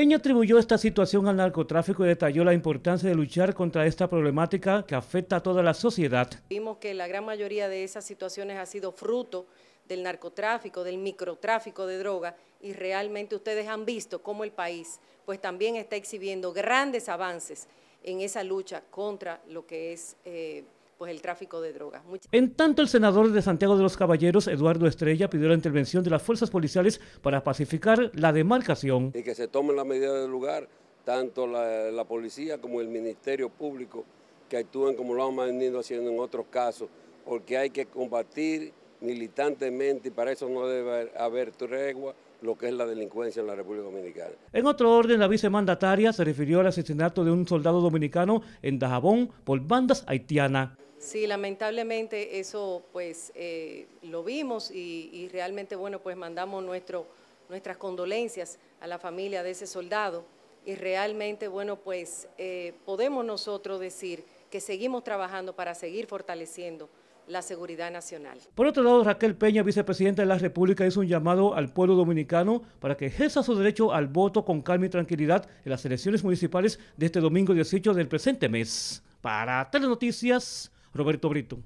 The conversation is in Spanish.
Peña atribuyó esta situación al narcotráfico y detalló la importancia de luchar contra esta problemática que afecta a toda la sociedad. Vimos que la gran mayoría de esas situaciones ha sido fruto del narcotráfico, del microtráfico de droga y realmente ustedes han visto cómo el país pues también está exhibiendo grandes avances en esa lucha contra lo que es... Eh, pues el tráfico de drogas. en tanto, el senador de Santiago de los Caballeros, Eduardo Estrella, pidió la intervención de las fuerzas policiales para pacificar la demarcación. Y que se tomen las medidas del lugar, tanto la, policía como el Ministerio Público, que actúen como lo han venido haciendo en otros casos, porque hay que combatir militantemente y para eso no debe haber tregua lo que es la delincuencia en la República Dominicana. En otro orden, la vicemandataria se refirió al asesinato de un soldado dominicano en Dajabón por bandas haitianas. Sí, lamentablemente eso pues eh, lo vimos y, realmente bueno pues mandamos nuestro, nuestras condolencias a la familia de ese soldado y realmente bueno pues eh, podemos nosotros decir que seguimos trabajando para seguir fortaleciendo la seguridad nacional. Por otro lado, Raquel Peña, vicepresidenta de la República, hizo un llamado al pueblo dominicano para que ejerza su derecho al voto con calma y tranquilidad en las elecciones municipales de este domingo 18 del presente mes. Para Telenoticias, Roberto Brito.